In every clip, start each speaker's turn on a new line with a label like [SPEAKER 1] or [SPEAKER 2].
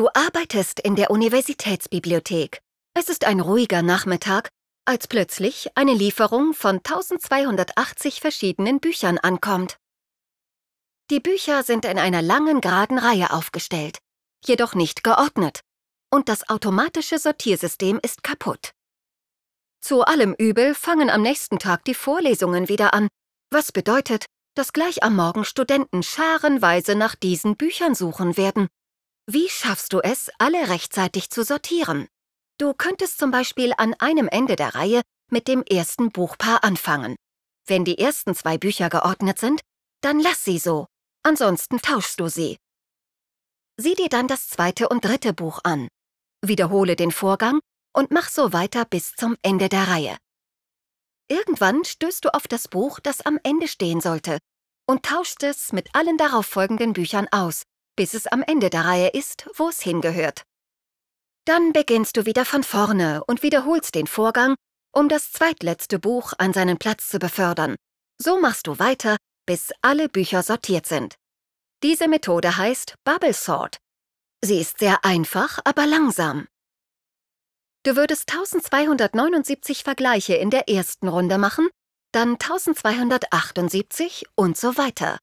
[SPEAKER 1] Du arbeitest in der Universitätsbibliothek. Es ist ein ruhiger Nachmittag, als plötzlich eine Lieferung von 1280 verschiedenen Büchern ankommt. Die Bücher sind in einer langen geraden Reihe aufgestellt, jedoch nicht geordnet, und das automatische Sortiersystem ist kaputt. Zu allem Übel fangen am nächsten Tag die Vorlesungen wieder an, was bedeutet, dass gleich am Morgen Studenten scharenweise nach diesen Büchern suchen werden wie schaffst du es, alle rechtzeitig zu sortieren? Du könntest zum Beispiel an einem Ende der Reihe mit dem ersten Buchpaar anfangen. Wenn die ersten zwei Bücher geordnet sind, dann lass sie so, ansonsten tauschst du sie. Sieh dir dann das zweite und dritte Buch an. Wiederhole den Vorgang und mach so weiter bis zum Ende der Reihe. Irgendwann stößt du auf das Buch, das am Ende stehen sollte, und tauscht es mit allen darauffolgenden Büchern aus, bis es am Ende der Reihe ist, wo es hingehört. Dann beginnst du wieder von vorne und wiederholst den Vorgang, um das zweitletzte Buch an seinen Platz zu befördern. So machst du weiter, bis alle Bücher sortiert sind. Diese Methode heißt Bubble Sort. Sie ist sehr einfach, aber langsam. Du würdest 1279 Vergleiche in der ersten Runde machen, dann 1278 und so weiter.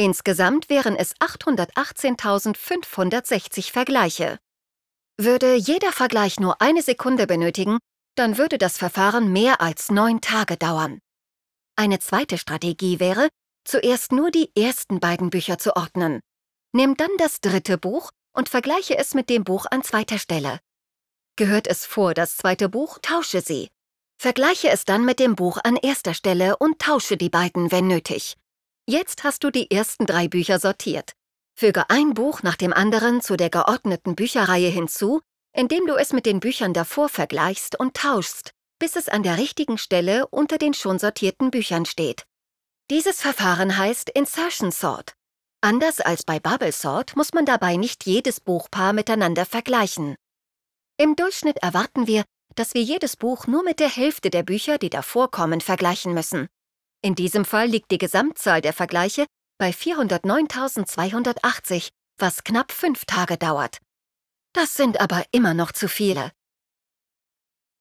[SPEAKER 1] Insgesamt wären es 818.560 Vergleiche. Würde jeder Vergleich nur eine Sekunde benötigen, dann würde das Verfahren mehr als neun Tage dauern. Eine zweite Strategie wäre, zuerst nur die ersten beiden Bücher zu ordnen. Nimm dann das dritte Buch und vergleiche es mit dem Buch an zweiter Stelle. Gehört es vor das zweite Buch, tausche sie. Vergleiche es dann mit dem Buch an erster Stelle und tausche die beiden, wenn nötig. Jetzt hast du die ersten drei Bücher sortiert. Füge ein Buch nach dem anderen zu der geordneten Bücherreihe hinzu, indem du es mit den Büchern davor vergleichst und tauschst, bis es an der richtigen Stelle unter den schon sortierten Büchern steht. Dieses Verfahren heißt Insertion Sort. Anders als bei Bubble Sort muss man dabei nicht jedes Buchpaar miteinander vergleichen. Im Durchschnitt erwarten wir, dass wir jedes Buch nur mit der Hälfte der Bücher, die davor kommen, vergleichen müssen. In diesem Fall liegt die Gesamtzahl der Vergleiche bei 409.280, was knapp fünf Tage dauert. Das sind aber immer noch zu viele.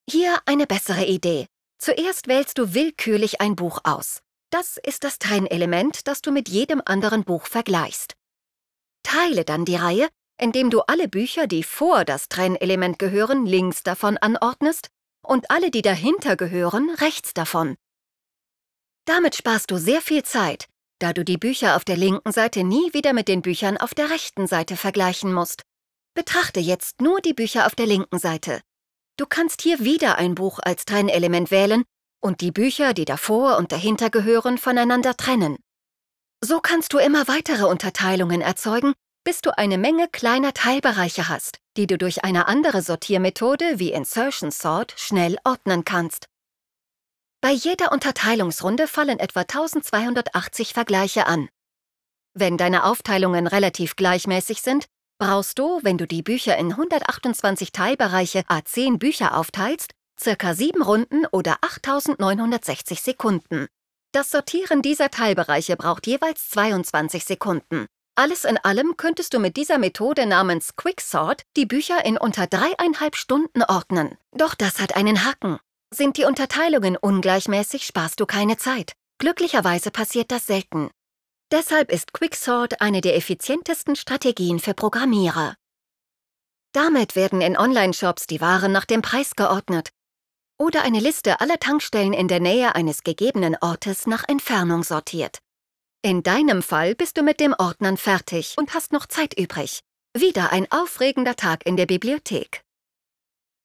[SPEAKER 1] Hier eine bessere Idee. Zuerst wählst du willkürlich ein Buch aus. Das ist das Trennelement, das du mit jedem anderen Buch vergleichst. Teile dann die Reihe, indem du alle Bücher, die vor das Trennelement gehören, links davon anordnest und alle, die dahinter gehören, rechts davon. Damit sparst du sehr viel Zeit, da du die Bücher auf der linken Seite nie wieder mit den Büchern auf der rechten Seite vergleichen musst. Betrachte jetzt nur die Bücher auf der linken Seite. Du kannst hier wieder ein Buch als Trennelement wählen und die Bücher, die davor und dahinter gehören, voneinander trennen. So kannst du immer weitere Unterteilungen erzeugen, bis du eine Menge kleiner Teilbereiche hast, die du durch eine andere Sortiermethode wie Insertion Sort schnell ordnen kannst. Bei jeder Unterteilungsrunde fallen etwa 1280 Vergleiche an. Wenn deine Aufteilungen relativ gleichmäßig sind, brauchst du, wenn du die Bücher in 128 Teilbereiche A10 Bücher aufteilst, ca. 7 Runden oder 8960 Sekunden. Das Sortieren dieser Teilbereiche braucht jeweils 22 Sekunden. Alles in allem könntest du mit dieser Methode namens Quicksort die Bücher in unter dreieinhalb Stunden ordnen. Doch das hat einen Haken. Sind die Unterteilungen ungleichmäßig, sparst du keine Zeit. Glücklicherweise passiert das selten. Deshalb ist Quicksort eine der effizientesten Strategien für Programmierer. Damit werden in Online-Shops die Waren nach dem Preis geordnet oder eine Liste aller Tankstellen in der Nähe eines gegebenen Ortes nach Entfernung sortiert. In deinem Fall bist du mit dem Ordnern fertig und hast noch Zeit übrig. Wieder ein aufregender Tag in der Bibliothek.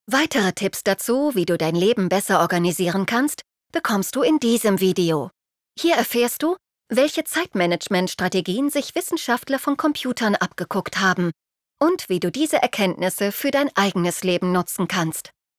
[SPEAKER 1] Weitere Tipps dazu, wie du dein Leben besser organisieren kannst, bekommst du in diesem Video. Hier erfährst du, welche Zeitmanagement-Strategien sich Wissenschaftler von Computern abgeguckt haben und wie du diese Erkenntnisse für dein eigenes Leben nutzen kannst.